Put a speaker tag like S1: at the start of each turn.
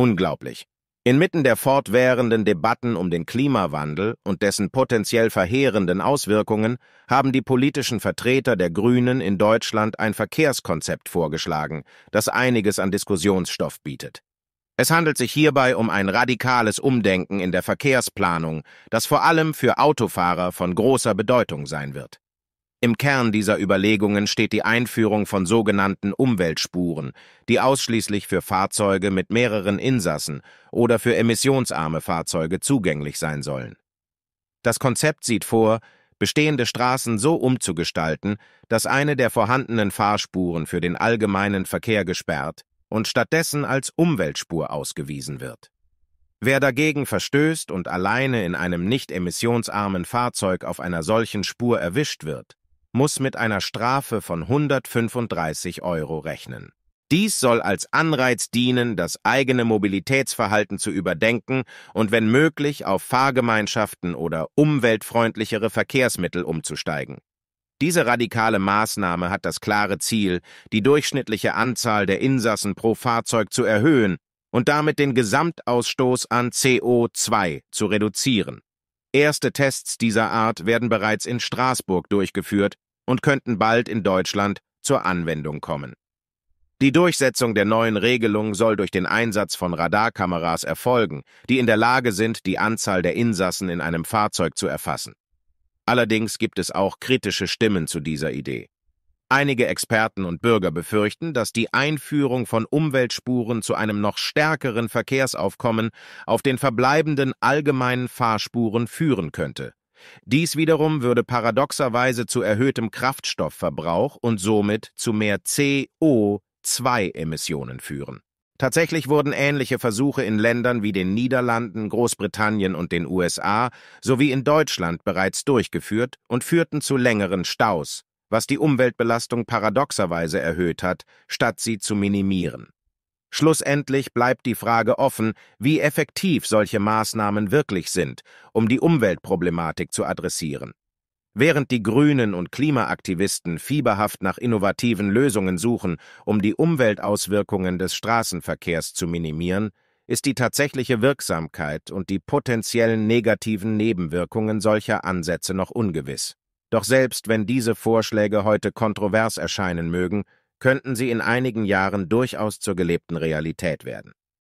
S1: Unglaublich. Inmitten der fortwährenden Debatten um den Klimawandel und dessen potenziell verheerenden Auswirkungen haben die politischen Vertreter der Grünen in Deutschland ein Verkehrskonzept vorgeschlagen, das einiges an Diskussionsstoff bietet. Es handelt sich hierbei um ein radikales Umdenken in der Verkehrsplanung, das vor allem für Autofahrer von großer Bedeutung sein wird. Im Kern dieser Überlegungen steht die Einführung von sogenannten Umweltspuren, die ausschließlich für Fahrzeuge mit mehreren Insassen oder für emissionsarme Fahrzeuge zugänglich sein sollen. Das Konzept sieht vor, bestehende Straßen so umzugestalten, dass eine der vorhandenen Fahrspuren für den allgemeinen Verkehr gesperrt und stattdessen als Umweltspur ausgewiesen wird. Wer dagegen verstößt und alleine in einem nicht emissionsarmen Fahrzeug auf einer solchen Spur erwischt wird, muss mit einer Strafe von 135 Euro rechnen. Dies soll als Anreiz dienen, das eigene Mobilitätsverhalten zu überdenken und wenn möglich auf Fahrgemeinschaften oder umweltfreundlichere Verkehrsmittel umzusteigen. Diese radikale Maßnahme hat das klare Ziel, die durchschnittliche Anzahl der Insassen pro Fahrzeug zu erhöhen und damit den Gesamtausstoß an CO2 zu reduzieren. Erste Tests dieser Art werden bereits in Straßburg durchgeführt und könnten bald in Deutschland zur Anwendung kommen. Die Durchsetzung der neuen Regelung soll durch den Einsatz von Radarkameras erfolgen, die in der Lage sind, die Anzahl der Insassen in einem Fahrzeug zu erfassen. Allerdings gibt es auch kritische Stimmen zu dieser Idee. Einige Experten und Bürger befürchten, dass die Einführung von Umweltspuren zu einem noch stärkeren Verkehrsaufkommen auf den verbleibenden allgemeinen Fahrspuren führen könnte. Dies wiederum würde paradoxerweise zu erhöhtem Kraftstoffverbrauch und somit zu mehr CO2-Emissionen führen. Tatsächlich wurden ähnliche Versuche in Ländern wie den Niederlanden, Großbritannien und den USA sowie in Deutschland bereits durchgeführt und führten zu längeren Staus, was die Umweltbelastung paradoxerweise erhöht hat, statt sie zu minimieren. Schlussendlich bleibt die Frage offen, wie effektiv solche Maßnahmen wirklich sind, um die Umweltproblematik zu adressieren. Während die Grünen und Klimaaktivisten fieberhaft nach innovativen Lösungen suchen, um die Umweltauswirkungen des Straßenverkehrs zu minimieren, ist die tatsächliche Wirksamkeit und die potenziellen negativen Nebenwirkungen solcher Ansätze noch ungewiss. Doch selbst wenn diese Vorschläge heute kontrovers erscheinen mögen, könnten sie in einigen Jahren durchaus zur gelebten Realität werden.